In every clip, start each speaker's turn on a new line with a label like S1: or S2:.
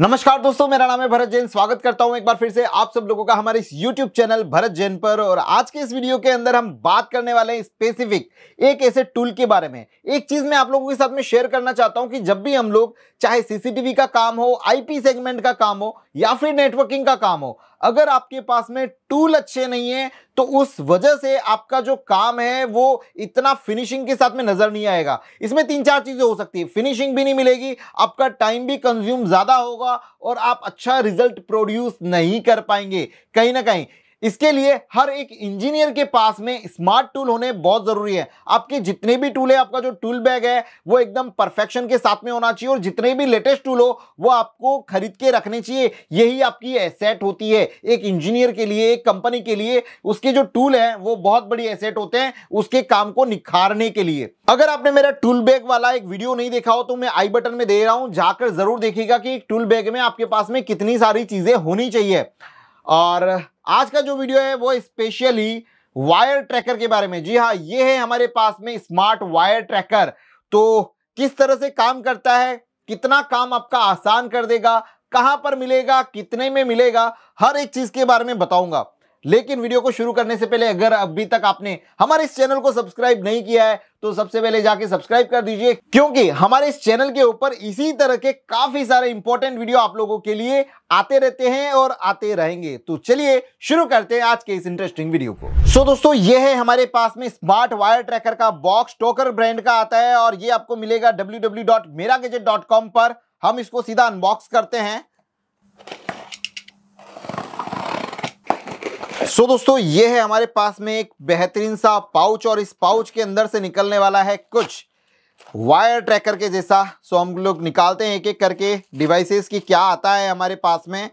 S1: नमस्कार दोस्तों मेरा नाम है भरत जैन स्वागत करता हूं एक बार फिर से आप सब लोगों का हमारे इस YouTube चैनल भरत जैन पर और आज के इस वीडियो के अंदर हम बात करने वाले हैं स्पेसिफिक एक ऐसे टूल के बारे में एक चीज मैं आप लोगों के साथ में शेयर करना चाहता हूं कि जब भी हम लोग चाहे सीसीटीवी का काम हो आईपी सेगमेंट का काम हो या फिर नेटवर्किंग का काम हो अगर आपके पास में टूल अच्छे नहीं है तो उस वजह से आपका जो काम है वो इतना फिनिशिंग के साथ में नजर नहीं आएगा इसमें तीन चार चीजें हो सकती है फिनिशिंग भी नहीं मिलेगी आपका टाइम भी कंज्यूम ज्यादा होगा और आप अच्छा रिजल्ट प्रोड्यूस नहीं कर पाएंगे कहीं ना कहीं इसके लिए हर एक इंजीनियर के पास में स्मार्ट टूल होने बहुत ज़रूरी है आपके जितने भी टूल है आपका जो टूल बैग है वो एकदम परफेक्शन के साथ में होना चाहिए और जितने भी लेटेस्ट टूल हो वो आपको खरीद के रखने चाहिए यही आपकी एसेट होती है एक इंजीनियर के लिए एक कंपनी के लिए उसके जो टूल है वो बहुत बड़ी एसेट होते हैं उसके काम को निखारने के लिए अगर आपने मेरा टूल बैग वाला एक वीडियो नहीं देखा हो तो मैं आई बटन में दे रहा हूँ जाकर ज़रूर देखेगा कि टूल बैग में आपके पास में कितनी सारी चीज़ें होनी चाहिए और आज का जो वीडियो है वो स्पेशली वायर ट्रैकर के बारे में जी हाँ ये है हमारे पास में स्मार्ट वायर ट्रैकर तो किस तरह से काम करता है कितना काम आपका आसान कर देगा कहां पर मिलेगा कितने में मिलेगा हर एक चीज के बारे में बताऊंगा लेकिन वीडियो को शुरू करने से पहले अगर अभी तक आपने हमारे इस चैनल को सब्सक्राइब नहीं किया है तो सबसे पहले जाके सब्सक्राइब कर दीजिए क्योंकि हमारे इस चैनल के ऊपर इसी तरह के काफी सारे इंपॉर्टेंट वीडियो आप लोगों के लिए आते रहते हैं और आते रहेंगे तो चलिए शुरू करते हैं आज के इस इंटरेस्टिंग वीडियो को सो so, दोस्तों ये है हमारे पास में स्मार्ट वायर ट्रैकर का बॉक्स टोकर ब्रांड का आता है और ये आपको मिलेगा डब्ल्यू पर हम इसको सीधा अनबॉक्स करते हैं सो so, दोस्तों ये है हमारे पास में एक बेहतरीन सा पाउच और इस पाउच के अंदर से निकलने वाला है कुछ वायर ट्रैकर के जैसा सो so, हम लोग निकालते हैं एक एक करके डिवाइसेस की क्या आता है हमारे पास में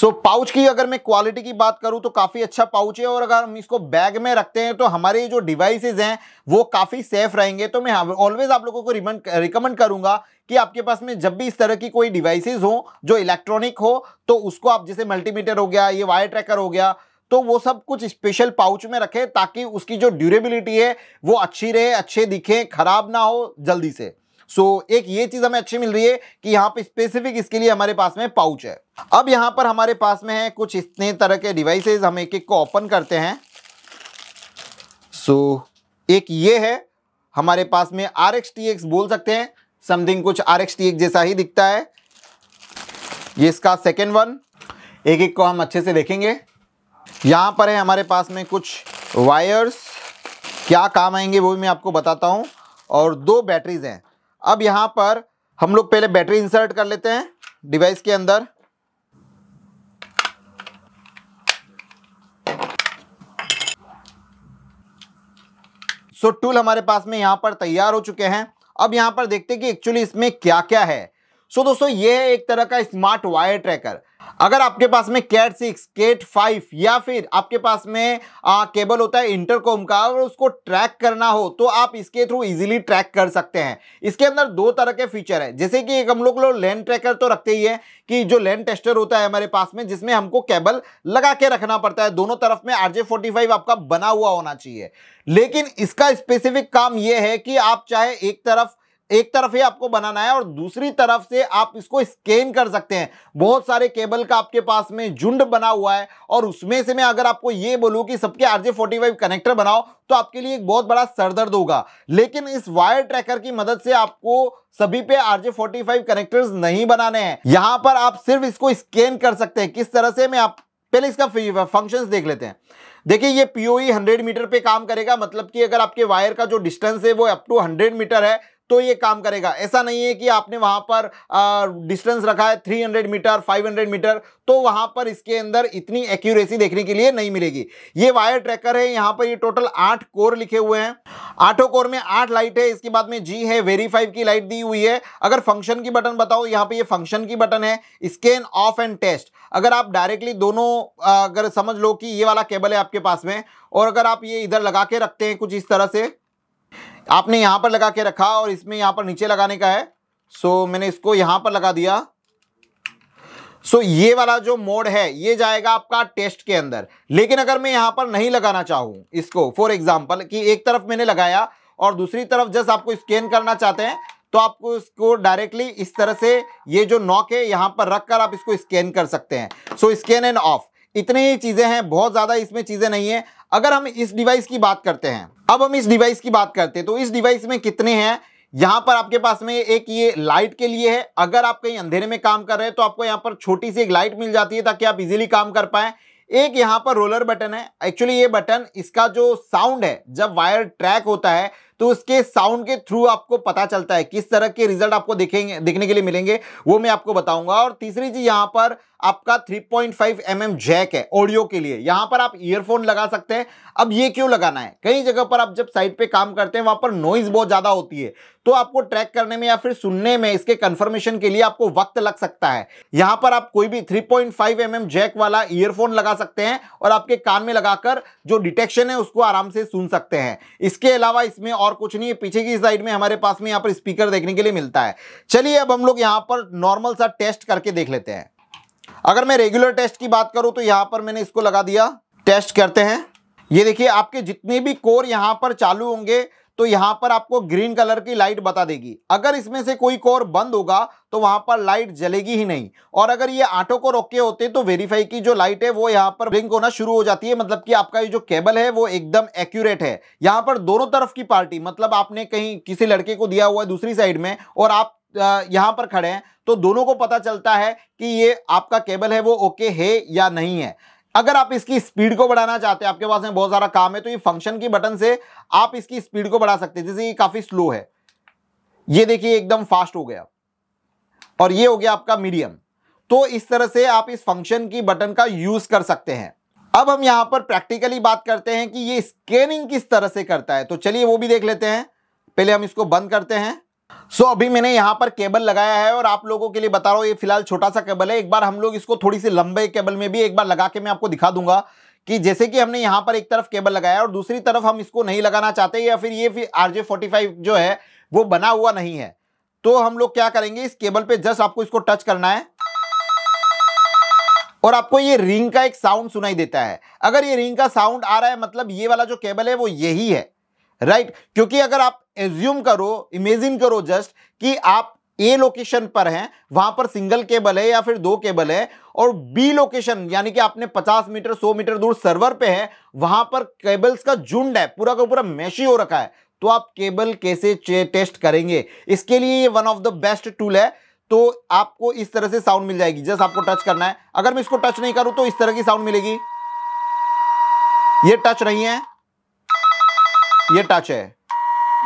S1: सो so, पाउच की अगर मैं क्वालिटी की बात करूं तो काफ़ी अच्छा पाउच है और अगर हम इसको बैग में रखते हैं तो हमारे जो डिवाइसेज हैं वो काफ़ी सेफ रहेंगे तो मैं ऑलवेज हाँ, आप लोगों को रिकमेंड रिकमेंड करूंगा कि आपके पास में जब भी इस तरह की कोई डिवाइसेज हो जो इलेक्ट्रॉनिक हो तो उसको आप जैसे मल्टीमीटर हो गया ये वायर ट्रैकर हो गया तो वो सब कुछ स्पेशल पाउच में रखें ताकि उसकी जो ड्यूरेबिलिटी है वो अच्छी रहे अच्छे दिखें खराब ना हो जल्दी से सो so, एक ये चीज़ हमें अच्छी मिल रही है कि यहाँ पे स्पेसिफिक इसके लिए हमारे पास में पाउच है अब यहाँ पर हमारे पास में है कुछ इतने तरह के डिवाइसेज हम एक एक को ओपन करते हैं सो so, एक ये है हमारे पास में आर बोल सकते हैं समथिंग कुछ आर जैसा ही दिखता है ये इसका सेकेंड वन एक एक को हम अच्छे से देखेंगे यहाँ पर है हमारे पास में कुछ वायर्स क्या काम आएंगे वो भी मैं आपको बताता हूँ और दो बैटरीज हैं अब यहां पर हम लोग पहले बैटरी इंसर्ट कर लेते हैं डिवाइस के अंदर सो so, टूल हमारे पास में यहां पर तैयार हो चुके हैं अब यहां पर देखते हैं कि एक्चुअली इसमें क्या क्या है सो दोस्तों ये है एक तरह का स्मार्ट वायर ट्रैकर अगर आपके पास में कैट सिक्स कैट फाइव या फिर आपके पास में आ, केबल होता है इंटरकॉम का और उसको ट्रैक करना हो तो आप इसके थ्रू इजीली ट्रैक कर सकते हैं इसके अंदर दो तरह के फीचर है जैसे कि एक हम लोग लोग लैंड ट्रैकर तो रखते ही है कि जो लैंड टेस्टर होता है हमारे पास में जिसमें हमको केबल लगा के रखना पड़ता है दोनों तरफ में आरजे फोर्टी आपका बना हुआ होना चाहिए लेकिन इसका स्पेसिफिक काम यह है कि आप चाहे एक तरफ एक तरफ ही आपको बनाना है और दूसरी तरफ से आप इसको स्कैन कर सकते हैं बहुत सारे केबल का आपके पास में झुंड बना हुआ है और उसमें से मैं अगर आपको ये बोलू कि सबके आरजे फोर्टी फाइव कनेक्टर बनाओ तो आपके लिए एक बहुत बड़ा सरदर्द होगा लेकिन इस वायर ट्रैकर की मदद से आपको सभी पे आरजे फोर्टी फाइव कनेक्टर्स नहीं बनाने हैं यहाँ पर आप सिर्फ इसको स्कैन कर सकते हैं किस तरह से मैं आप पहले इसका फंक्शन देख लेते हैं देखिए ये पीओई 100 मीटर पे काम करेगा मतलब कि अगर आपके वायर का जो डिस्टेंस है वो अप टू 100 मीटर है तो ये काम करेगा ऐसा नहीं है कि आपने वहाँ पर डिस्टेंस रखा है 300 मीटर 500 मीटर तो वहाँ पर इसके अंदर इतनी एक्यूरेसी देखने के लिए नहीं मिलेगी ये वायर ट्रैकर है यहाँ पर ये टोटल आठ कोर लिखे हुए हैं आठों कोर में आठ लाइट है इसके बाद में जी है वेरीफाइव की लाइट दी हुई है अगर फंक्शन की बटन बताओ यहाँ पर ये फंक्शन की बटन है स्कैन ऑफ एंड टेस्ट अगर आप डायरेक्टली दोनों अगर समझ लो कि ये वाला केबल है आपके पास में और अगर आप ये इधर लगा के रखते हैं कुछ इस तरह से आपने यहां पर लगा के रखा और इसमें यहां पर नीचे लगाने का है सो so, मैंने इसको यहां पर लगा दिया सो so, ये वाला जो मोड है ये जाएगा आपका टेस्ट के अंदर लेकिन अगर मैं यहां पर नहीं लगाना चाहूं इसको फॉर एग्जाम्पल कि एक तरफ मैंने लगाया और दूसरी तरफ जस्ट आपको स्कैन करना चाहते हैं तो आपको इसको डायरेक्टली इस तरह से ये जो नॉक है यहां पर रखकर आप इसको स्कैन कर सकते हैं सो स्कैन एंड ऑफ इतनी ही चीज़ें हैं बहुत ज़्यादा इसमें चीज़ें नहीं है अगर हम इस डिवाइस की बात करते हैं अब हम इस डिवाइस की बात करते हैं तो इस डिवाइस में कितने हैं यहां पर आपके पास में एक ये लाइट के लिए है अगर आप कहीं अंधेरे में काम कर रहे हैं तो आपको यहाँ पर छोटी सी एक लाइट मिल जाती है ताकि आप इजीली काम कर पाए एक यहाँ पर रोलर बटन है एक्चुअली ये बटन इसका जो साउंड है जब वायर ट्रैक होता है तो उसके साउंड के थ्रू आपको पता चलता है किस तरह के रिजल्ट आपको देखेंगे देखने के लिए मिलेंगे वो मैं आपको बताऊंगा और तीसरी चीज यहां पर आपका 3.5 पॉइंट mm जैक है ऑडियो के लिए यहां पर आप ईयरफोन लगा सकते हैं अब ये क्यों लगाना है कई जगह पर आप जब साइट पे काम करते हैं वहां पर नॉइज़ बहुत ज़्यादा होती है तो आपको ट्रैक करने में या फिर सुनने में इसके कंफर्मेशन के लिए आपको वक्त लग सकता है यहां पर आप कोई भी 3.5 पॉइंट mm जैक वाला ईयरफोन लगा सकते हैं और आपके कान में लगाकर जो डिटेक्शन है उसको आराम से सुन सकते हैं इसके अलावा इसमें और कुछ नहीं है पीछे की साइड में हमारे पास में यहाँ पर स्पीकर देखने के लिए मिलता है चलिए अब हम लोग यहाँ पर नॉर्मल सा टेस्ट करके देख लेते हैं अगर मैं रेगुलर टेस्ट की बात करूँ तो यहाँ पर मैंने इसको लगा दिया टेस्ट करते हैं ये देखिए आपके जितने भी कोर यहाँ पर चालू होंगे तो यहां पर आपको ग्रीन कलर की लाइट बता देगी अगर इसमें से कोई कोर बंद होगा तो वहां पर लाइट जलेगी ही नहीं और अगर ये आटो को रोके होते तो वेरीफाई की जो लाइट है वो यहाँ पर ब्लिंक होना शुरू हो जाती है मतलब कि आपका ये जो केबल है वो एकदम एक्यूरेट है यहां पर दोनों तरफ की पार्टी मतलब आपने कहीं किसी लड़के को दिया हुआ है दूसरी साइड में और आप यहाँ पर खड़े हैं तो दोनों को पता चलता है कि ये आपका केबल है वो ओके है या नहीं है अगर आप इसकी स्पीड को बढ़ाना चाहते हैं आपके पास में बहुत सारा काम है तो ये फंक्शन की बटन से आप इसकी स्पीड को बढ़ा सकते हैं जैसे ये काफ़ी स्लो है ये देखिए एकदम फास्ट हो गया और ये हो गया आपका मीडियम तो इस तरह से आप इस फंक्शन की बटन का यूज़ कर सकते हैं अब हम यहां पर प्रैक्टिकली बात करते हैं कि ये स्कैनिंग किस तरह से करता है तो चलिए वो भी देख लेते हैं पहले हम इसको बंद करते हैं सो so, अभी मैंने यहाँ पर केबल लगाया है और आप लोगों के लिए बता रहा हूँ ये फिलहाल छोटा सा केबल है एक बार हम लोग इसको थोड़ी सी लंबे केबल में भी एक बार लगा के मैं आपको दिखा दूंगा कि जैसे कि हमने यहाँ पर एक तरफ केबल लगाया और दूसरी तरफ हम इसको नहीं लगाना चाहते या फिर ये फिर आर जो है वो बना हुआ नहीं है तो हम लोग क्या करेंगे इस केबल पर जस्ट आपको इसको टच करना है और आपको ये रिंग का एक साउंड सुनाई देता है अगर ये रिंग का साउंड आ रहा है मतलब ये वाला जो केबल है वो यही है राइट right? क्योंकि अगर आप एज्यूम करो इमेजिन करो जस्ट कि आप ए लोकेशन पर हैं वहां पर सिंगल केबल है या फिर दो केबल है और बी लोकेशन यानी कि आपने 50 मीटर 100 मीटर दूर सर्वर पे है वहां पर केबल्स का झुंड है पूरा का पूरा मैशी हो रखा है तो आप केबल कैसे टेस्ट करेंगे इसके लिए ये one of the best tool है तो आपको इस तरह से साउंड मिल जाएगी जस्ट आपको टच करना है अगर मैं इसको टच नहीं करूं तो इस तरह की साउंड मिलेगी ये टच नहीं है ये टच है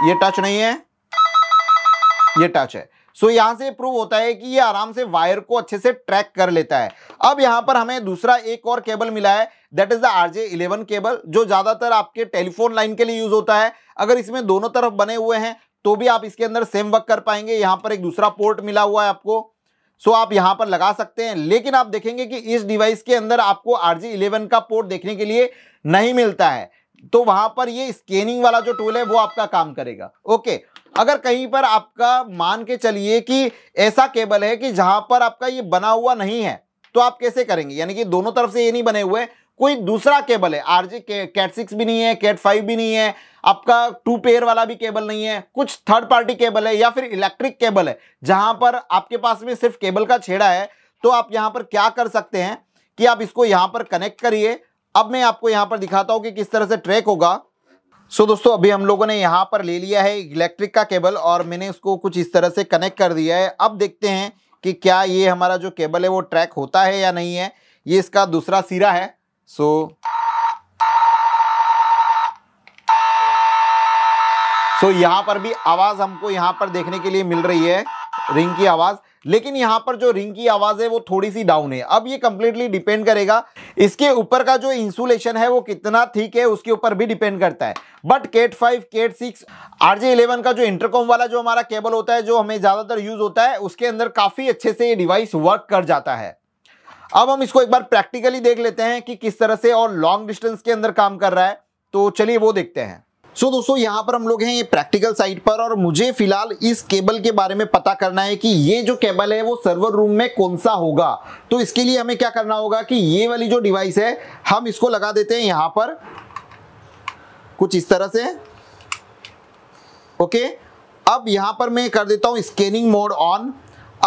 S1: ये टच नहीं है ये टच है सो so, यहां से प्रूव होता है कि ये आराम से वायर को अच्छे से ट्रैक कर लेता है अब यहां पर हमें दूसरा एक और केबल मिला है that is the RJ eleven cable जो ज्यादातर आपके टेलीफोन लाइन के लिए यूज होता है अगर इसमें दोनों तरफ बने हुए हैं तो भी आप इसके अंदर सेम वर्क कर पाएंगे यहां पर एक दूसरा पोर्ट मिला हुआ है आपको सो so, आप यहां पर लगा सकते हैं लेकिन आप देखेंगे कि इस डिवाइस के अंदर आपको आरजे इलेवन का पोर्ट देखने के लिए नहीं मिलता है तो वहां पर ये स्कैनिंग वाला जो टूल है वो आपका काम करेगा ओके अगर कहीं पर आपका मान के चलिए कि ऐसा केबल है कि जहां पर आपका ये बना हुआ नहीं है तो आप कैसे करेंगे यानी कि दोनों तरफ से ये नहीं बने हुए कोई दूसरा केबल है आरजी कैट सिक्स भी नहीं है कैट फाइव भी नहीं है आपका टू पेयर वाला भी केबल नहीं है कुछ थर्ड पार्टी केबल है या फिर इलेक्ट्रिक केबल है जहां पर आपके पास में सिर्फ केबल का छेड़ा है तो आप यहां पर क्या कर सकते हैं कि आप इसको यहां पर कनेक्ट करिए अब मैं आपको यहां पर दिखाता हूं कि किस तरह से ट्रैक होगा सो so, दोस्तों अभी हम लोगों ने यहां पर ले लिया है इलेक्ट्रिक का केबल और मैंने उसको कुछ इस तरह से कनेक्ट कर दिया है अब देखते हैं कि क्या ये हमारा जो केबल है वो ट्रैक होता है या नहीं है ये इसका दूसरा सिरा है सो so, सो so, यहाँ पर भी आवाज़ हमको यहाँ पर देखने के लिए मिल रही है रिंग की आवाज़ लेकिन यहां पर जो रिंग की आवाज़ है वो थोड़ी सी डाउन है अब ये कंप्लीटली डिपेंड करेगा इसके ऊपर का जो इंसुलेशन है वो कितना ठीक है उसके ऊपर भी डिपेंड करता है but cat five cat six R G eleven का जो इंटरकॉम वाला जो हमारा केबल होता है जो हमें ज़्यादातर यूज़ होता है उसके अंदर काफ़ी अच्छे से ये डिवाइस वर्क कर जाता है अब हम इसको एक बार प्रैक्टिकली देख लेते हैं कि किस तरह से और लॉन्ग डिस्टेंस के अंदर काम कर रहा है तो चलिए वो देखते हैं सो so, दोस्तों यहाँ पर हम लोग हैं ये प्रैक्टिकल साइट पर और मुझे फिलहाल इस केबल के बारे में पता करना है कि ये जो केबल है वो सर्वर रूम में कौन सा होगा तो इसके लिए हमें क्या करना होगा कि ये वाली जो डिवाइस है हम इसको लगा देते हैं यहां पर कुछ इस तरह से ओके अब यहां पर मैं कर देता हूं स्कैनिंग मोड ऑन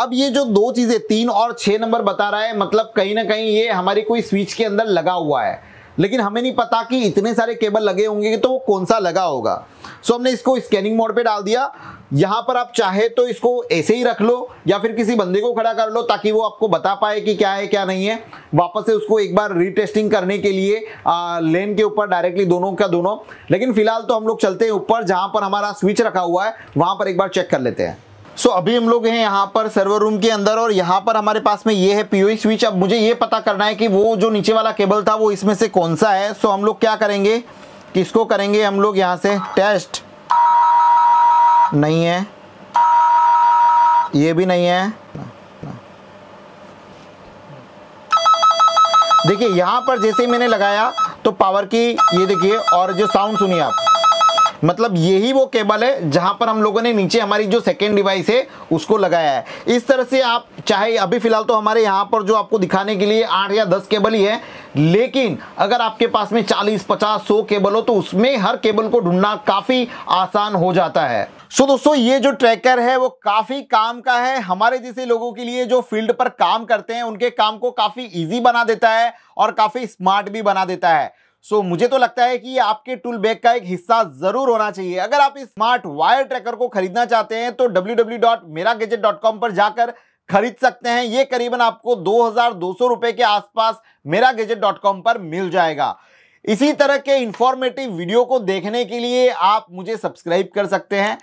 S1: अब ये जो दो चीज़ें तीन और छह नंबर बता रहा है मतलब कहीं ना कहीं ये हमारी कोई स्विच के अंदर लगा हुआ है लेकिन हमें नहीं पता कि इतने सारे केबल लगे होंगे तो वो कौन सा लगा होगा सो so, हमने इसको स्कैनिंग मोड पे डाल दिया यहाँ पर आप चाहे तो इसको ऐसे ही रख लो या फिर किसी बंदे को खड़ा कर लो ताकि वो आपको बता पाए कि क्या है क्या नहीं है वापस से उसको एक बार रीटेस्टिंग करने के लिए आ, लेन के ऊपर डायरेक्टली दोनों का दोनों लेकिन फिलहाल तो हम लोग चलते हैं ऊपर जहाँ पर हमारा स्विच रखा हुआ है वहाँ पर एक बार चेक कर लेते हैं सो so, अभी हम लोग हैं यहाँ पर सर्वर रूम के अंदर और यहाँ पर हमारे पास में ये है पीओई स्विच e अब मुझे ये पता करना है कि वो जो नीचे वाला केबल था वो इसमें से कौन सा है सो so, हम लोग क्या करेंगे किसको करेंगे हम लोग यहाँ से टेस्ट नहीं है ये भी नहीं है देखिए यहाँ पर जैसे ही मैंने लगाया तो पावर की ये देखिए और जो साउंड सुनिए आप मतलब यही वो केबल है जहाँ पर हम लोगों ने नीचे हमारी जो सेकेंड डिवाइस है उसको लगाया है इस तरह से आप चाहे अभी फिलहाल तो हमारे यहाँ पर जो आपको दिखाने के लिए आठ या दस केबल ही है लेकिन अगर आपके पास में चालीस पचास सौ केबल हो तो उसमें हर केबल को ढूंढना काफ़ी आसान हो जाता है सो so, दोस्तों ये जो ट्रैकर है वो काफ़ी काम का है हमारे जैसे लोगों के लिए जो फील्ड पर काम करते हैं उनके काम को काफ़ी इजी बना देता है और काफ़ी स्मार्ट भी बना देता है सो so, मुझे तो लगता है कि ये आपके टूल बैग का एक हिस्सा जरूर होना चाहिए अगर आप इस स्मार्ट वायर ट्रैकर को खरीदना चाहते हैं तो www.meragadget.com पर जाकर खरीद सकते हैं ये करीबन आपको 2200 रुपए के आसपास meragadget.com पर मिल जाएगा इसी तरह के इंफॉर्मेटिव वीडियो को देखने के लिए आप मुझे सब्सक्राइब कर सकते हैं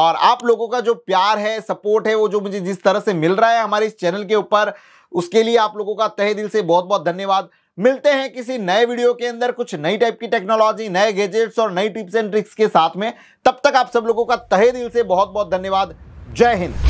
S1: और आप लोगों का जो प्यार है सपोर्ट है वो जो मुझे जिस तरह से मिल रहा है हमारे इस चैनल के ऊपर उसके लिए आप लोगों का तहे दिल से बहुत बहुत धन्यवाद मिलते हैं किसी नए वीडियो के अंदर कुछ नई टाइप की टेक्नोलॉजी नए गैजेट्स और नई टिप्स एंड ट्रिक्स के साथ में तब तक आप सब लोगों का तहे दिल से बहुत बहुत धन्यवाद जय हिंद